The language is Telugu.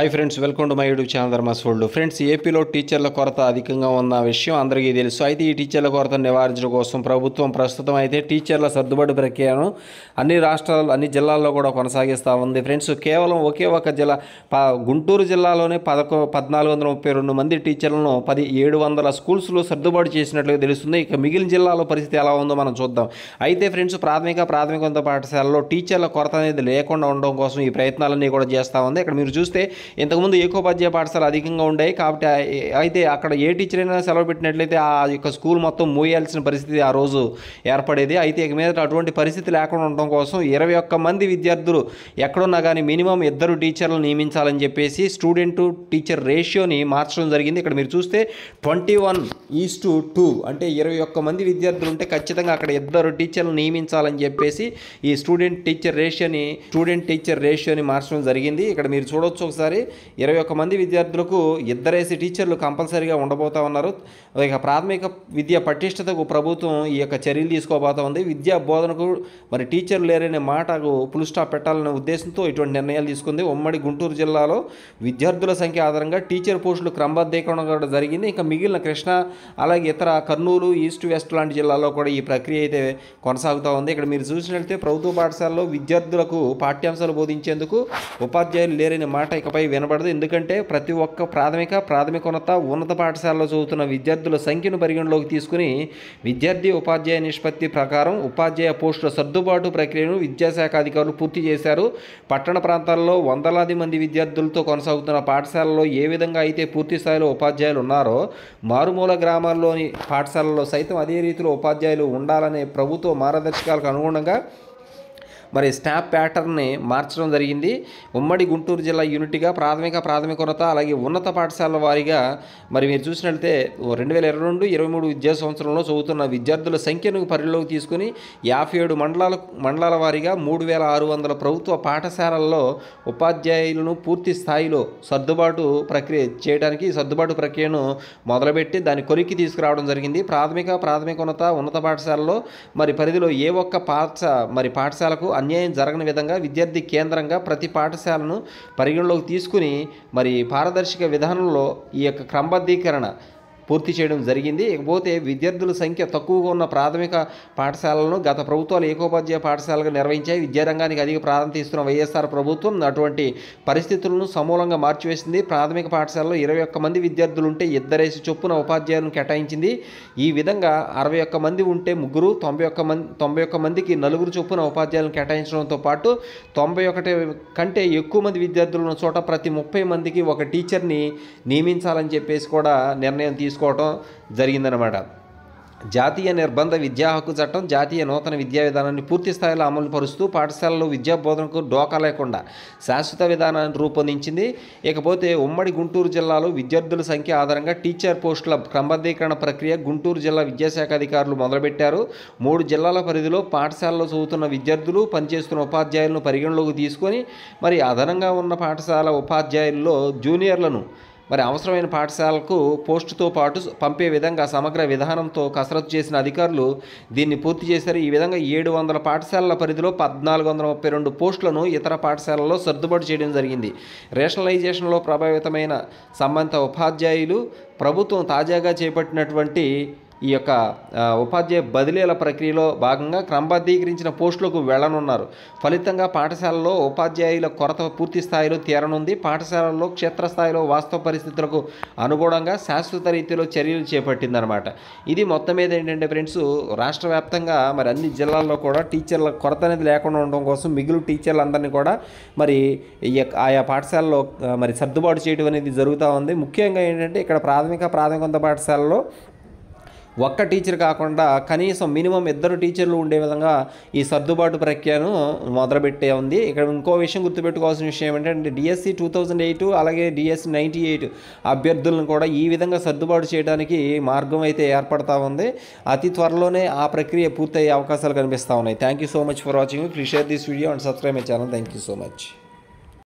hi friends welcome to my YouTube channel ధర్మస్ ఫ్రెండ్స్ ఏపీలో టీచర్ల కొరత అధికంగా ఉన్న విషయం అందరికీ తెలుసు అయితే ఈ టీచర్ల కొరత నివారించడం కోసం ప్రభుత్వం ప్రస్తుతం అయితే టీచర్ల సర్దుబాటు ప్రక్రియను అన్ని రాష్ట్రాలు అన్ని జిల్లాల్లో కూడా కొనసాగిస్తూ ఉంది ఫ్రెండ్స్ కేవలం ఒకే ఒక జిల్లా గుంటూరు జిల్లాలోనే పదకొ పద్నాలుగు వందల ముప్పై రెండు మంది టీచర్లను పది ఏడు వందల స్కూల్స్లో సర్దుబాటు చేసినట్లుగా తెలుస్తుంది ఇక మిగిలిన జిల్లాలో పరిస్థితి ఎలా ఉందో మనం చూద్దాం అయితే ఫ్రెండ్స్ ప్రాథమిక ప్రాథమికోన్నత పాఠశాలలో టీచర్ల కొరత అనేది లేకుండా ఉండడం కోసం ఈ ప్రయత్నాలన్నీ కూడా చేస్తూ ఉంది ఇక్కడ మీరు చూస్తే ఇంతకుముందు ఏకోపాధ్యాయ పాఠశాల అధికంగా ఉండేవి కాబట్టి అయితే అక్కడ ఏ టీచర్ అయినా సెలవు పెట్టినట్లయితే ఆ యొక్క స్కూల్ మొత్తం మూయాల్సిన పరిస్థితి ఆ రోజు ఏర్పడేది అయితే ఇక మీద అటువంటి పరిస్థితి లేకుండా ఉండడం కోసం ఇరవై ఒక్క మంది విద్యార్థులు ఎక్కడున్నా కానీ మినిమం ఇద్దరు టీచర్లు నియమించాలని చెప్పేసి స్టూడెంట్ టీచర్ రేషియోని మార్చడం జరిగింది ఇక్కడ మీరు చూస్తే twenty one is to two అంటే ఇరవై ఒక్క మంది విద్యార్థులు ఉంటే ఖచ్చితంగా అక్కడ ఇద్దరు టీచర్లు నియమించాలని చెప్పేసి ఈ స్టూడెంట్ టీచర్ రేషియోని స్టూడెంట్ టీచర్ రేషియోని మార్చడం జరిగింది ఇక్కడ మీరు చూడొచ్చు ఒకసారి మరి ఇరవై ఒక్క మంది విద్యార్థులకు ఇద్దరేసి టీచర్లు కంపల్సరీగా ఉండబోతా ఉన్నారు ఇక ప్రాథమిక విద్య పటిష్టతకు ప్రభుత్వం ఈ యొక్క చర్యలు తీసుకోబోతా ఉంది విద్యా బోధనకు మరి టీచర్లు లేరనే మాటకు ఫుల్ స్టాప్ పెట్టాలనే ఉద్దేశంతో ఇటువంటి నిర్ణయాలు తీసుకుంది ఉమ్మడి గుంటూరు జిల్లాలో విద్యార్థుల సంఖ్య ఆధారంగా టీచర్ పోస్టులు క్రమబద్ధీకరణ కూడా జరిగింది ఇంకా మిగిలిన కృష్ణ అలాగే ఇతర కర్నూలు ఈస్ట్ వెస్ట్ లాంటి జిల్లాల్లో కూడా ఈ ప్రక్రియ అయితే కొనసాగుతూ ఉంది ఇక్కడ మీరు చూసినట్లయితే ప్రభుత్వ పాఠశాలలో విద్యార్థులకు పాఠ్యాంశాలు బోధించేందుకు ఉపాధ్యాయులు లేరనే మాట ఇకపై తలపై వినబడదు ఎందుకంటే ప్రతి ఒక్క ప్రాథమిక ప్రాథమికోన్నత ఉన్నత పాఠశాలలో చదువుతున్న విద్యార్థుల సంఖ్యను పరిగణలోకి తీసుకుని విద్యార్థి ఉపాధ్యాయ నిష్పత్తి ప్రకారం ఉపాధ్యాయ పోస్టుల సర్దుబాటు ప్రక్రియను విద్యాశాఖ అధికారులు పూర్తి చేశారు పట్టణ ప్రాంతాల్లో వందలాది మంది విద్యార్థులతో కొనసాగుతున్న పాఠశాలలో ఏ విధంగా అయితే పూర్తి స్థాయిలో ఉపాధ్యాయులు ఉన్నారో మారుమూల గ్రామాల్లోని పాఠశాలల్లో సైతం అదే రీతిలో ఉపాధ్యాయులు ఉండాలనే ప్రభుత్వ మార్గదర్శకాలకు అనుగుణంగా మరి స్నాప్ ప్యాటర్న్ని మార్చడం జరిగింది ఉమ్మడి గుంటూరు జిల్లా యూనిట్గా ప్రాథమిక ప్రాథమికోన్నత అలాగే ఉన్నత పాఠశాల వారీగా మరి మీరు చూసినట్లయితే రెండు వేల ఇరవై రెండు ఇరవై మూడు విద్యా సంవత్సరంలో చదువుతున్న విద్యార్థుల సంఖ్యను పరిధిలోకి తీసుకుని యాభై ఏడు మండలాల మండలాల వారీగా మూడు వేల ఆరు వందల ప్రభుత్వ పాఠశాలల్లో ఉపాధ్యాయులను పూర్తి స్థాయిలో సర్దుబాటు ప్రక్రియ చేయడానికి సర్దుబాటు ప్రక్రియను మొదలుపెట్టి దాని కొరికి తీసుకురావడం జరిగింది ప్రాథమిక ప్రాథమికోన్నత ఉన్నత పాఠశాలలో మరి పరిధిలో ఏ ఒక్క పాఠశ మరి పాఠశాలకు అన్యాయం జరగని విధంగా విద్యార్థి కేంద్రంగా ప్రతి పాఠశాలను పరిగణలోకి తీసుకుని మరి పారదర్శక విధానంలో ఈ యొక్క క్రమబద్ధీకరణ పూర్తి చేయడం జరిగింది ఇకపోతే విద్యార్థుల సంఖ్య తక్కువగా ఉన్న ప్రాథమిక పాఠశాలలను గత ప్రభుత్వాలు ఏకోపాధ్యాయ పాఠశాలగా నిర్వహించాయి విద్యారంగానికి అధిక ప్రాధాన్యత ఇస్తున్న వైఎస్ఆర్ ప్రభుత్వం అటువంటి పరిస్థితులను సమూలంగా మార్చివేసింది ప్రాథమిక పాఠశాలలో ఇరవై ఒక్క మంది విద్యార్థులు ఉంటే ఇద్దరేసి చొప్పున ఉపాధ్యాయులను కేటాయించింది ఈ విధంగా అరవై ఒక్క మంది ఉంటే ముగ్గురు తొంభై ఒక్క మంది తొంభై ఒక్క మందికి నలుగురు చొప్పున ఉపాధ్యాయులను కేటాయించడంతో పాటు తొంభై ఒకటి కంటే ఎక్కువ మంది విద్యార్థులు ఉన్న చోట ప్రతి ముప్పై మందికి ఒక టీచర్ని నియమించాలని చెప్పేసి కూడా నిర్ణయం తీసుకు తీసుకోవటం జరిగిందనమాట జాతీయ నిర్బంధ విద్యా హక్కు చట్టం జాతీయ నూతన విద్యా విధానాన్ని పూర్తి స్థాయిలో అమలు పరుస్తూ పాఠశాలలో విద్యా బోధనకు డోకా లేకుండా శాశ్వత విధానాన్ని రూపొందించింది ఇకపోతే ఉమ్మడి గుంటూరు జిల్లాలో విద్యార్థుల సంఖ్య ఆధారంగా టీచర్ పోస్టుల క్రమబద్ధీకరణ ప్రక్రియ గుంటూరు జిల్లా విద్యాశాఖ అధికారులు మొదలుపెట్టారు మూడు జిల్లాల పరిధిలో పాఠశాలలో చదువుతున్న విద్యార్థులు పనిచేస్తున్న ఉపాధ్యాయులను పరిగణలోకి తీసుకొని మరి అదనంగా ఉన్న పాఠశాల ఉపాధ్యాయుల్లో జూనియర్లను మరి అవసరమైన పాఠశాలకు పోస్టుతో పాటు పంపే విధంగా సమగ్ర విధానంతో కసరత్తు చేసిన అధికారులు దీన్ని పూర్తి చేశారు ఈ విధంగా ఏడు వందల పాఠశాలల పరిధిలో పద్నాలుగు వందల ముప్పై రెండు పోస్టులను ఇతర పాఠశాలల్లో సర్దుబాటు చేయడం జరిగింది రేషనలైజేషన్లో ప్రభావితమైన సంబంధిత ఉపాధ్యాయులు ప్రభుత్వం తాజాగా చేపట్టినటువంటి ఈ యొక్క ఉపాధ్యాయ బదిలీల ప్రక్రియలో భాగంగా క్రమబద్ధీకరించిన పోస్టులకు వెళ్లనున్నారు ఫలితంగా పాఠశాలలో ఉపాధ్యాయుల కొరత పూర్తి స్థాయిలో తీరనుంది పాఠశాలల్లో క్షేత్రస్థాయిలో వాస్తవ పరిస్థితులకు అనుగుణంగా శాశ్వత రీతిలో చర్యలు చేపట్టిందనమాట ఇది మొత్తం మీద ఏంటంటే ఫ్రెండ్స్ రాష్ట్ర వ్యాప్తంగా మరి అన్ని జిల్లాల్లో కూడా టీచర్ల కొరత అనేది లేకుండా ఉండడం కోసం మిగులు టీచర్లందరినీ కూడా మరి ఆయా పాఠశాలలో మరి సర్దుబాటు చేయడం అనేది జరుగుతూ ఉంది ముఖ్యంగా ఏంటంటే ఇక్కడ ప్రాథమిక ప్రాథమిక పాఠశాలలో ఒక్క టీచర్ కాకుండా కనీసం మినిమం ఇద్దరు టీచర్లు ఉండే విధంగా ఈ సర్దుబాటు ప్రక్రియను మొదలుపెట్టే ఉంది ఇక్కడ ఇంకో విషయం గుర్తుపెట్టుకోవాల్సిన విషయం ఏంటంటే డిఎస్సి టూ థౌజండ్ ఎయిట్ అలాగే డిఎస్సి నైంటీ ఎయిట్ అభ్యర్థులను కూడా ఈ విధంగా సర్దుబాటు చేయడానికి మార్గం అయితే ఏర్పడతా ఉంది అతి త్వరలోనే ఆ ప్రక్రియ పూర్తయ్యే అవకాశాలు కనిపిస్తూ ఉన్నాయి thank you so much for watching please share this video and subscribe my channel thank you so much